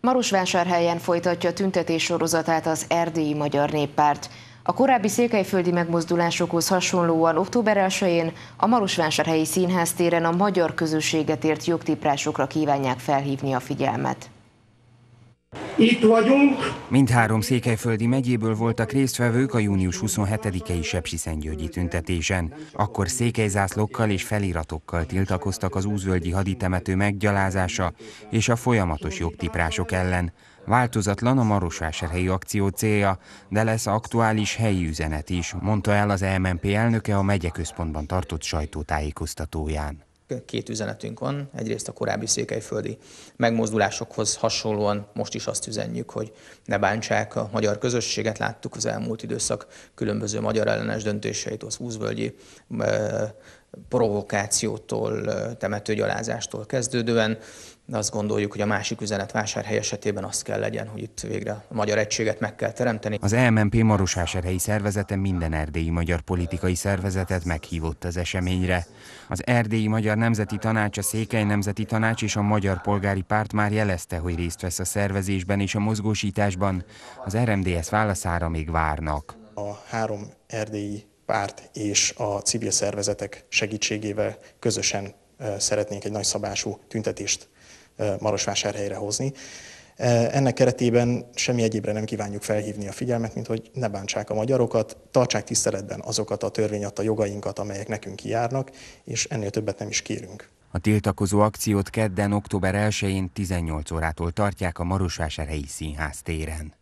Marosvásárhelyen folytatja tüntetés sorozatát az erdélyi Magyar Néppárt. A korábbi székelyföldi megmozdulásokhoz hasonlóan október 1-én a Marosvásárhelyi Színház téren a magyar közösséget ért jogtiprásokra kívánják felhívni a figyelmet. Itt vagyunk. Mindhárom székelyföldi megyéből voltak résztvevők a június 27-i Sepsiszentgyörgyi tüntetésen. Akkor székelyzászlókkal és feliratokkal tiltakoztak az úzvölgyi haditemető meggyalázása és a folyamatos jogtiprások ellen. Változatlan a Marosvásárhelyi akció célja, de lesz aktuális helyi üzenet is, mondta el az MNP elnöke a megyeközpontban tartott sajtótájékoztatóján két üzenetünk van. Egyrészt a korábbi székelyföldi megmozdulásokhoz hasonlóan most is azt üzenjük, hogy ne bántsák a magyar közösséget. Láttuk az elmúlt időszak különböző magyar ellenes döntéseit, az úzvölgyi eh, provokációtól, temetőgyalázástól kezdődően, de azt gondoljuk, hogy a másik üzenet vásárhely esetében az kell legyen, hogy itt végre a magyar egységet meg kell teremteni. Az EMMP Marosvásárhelyi szervezete minden erdélyi magyar politikai szervezetet meghívott az eseményre. Az Erdélyi Magyar Nemzeti Tanács, a Székely Nemzeti Tanács és a Magyar Polgári Párt már jelezte, hogy részt vesz a szervezésben és a mozgósításban. Az RMDS válaszára még várnak. A három erdélyi párt és a civil szervezetek segítségével közösen szeretnénk egy nagyszabású tüntetést Marosvásárhelyre hozni. Ennek keretében semmi egyébre nem kívánjuk felhívni a figyelmet, mint hogy ne bántsák a magyarokat, tartsák tiszteletben azokat a törvényat, a jogainkat, amelyek nekünk kijárnak, és ennél többet nem is kérünk. A tiltakozó akciót kedden, október 1-én 18 órától tartják a Marosvásárhelyi Színház téren.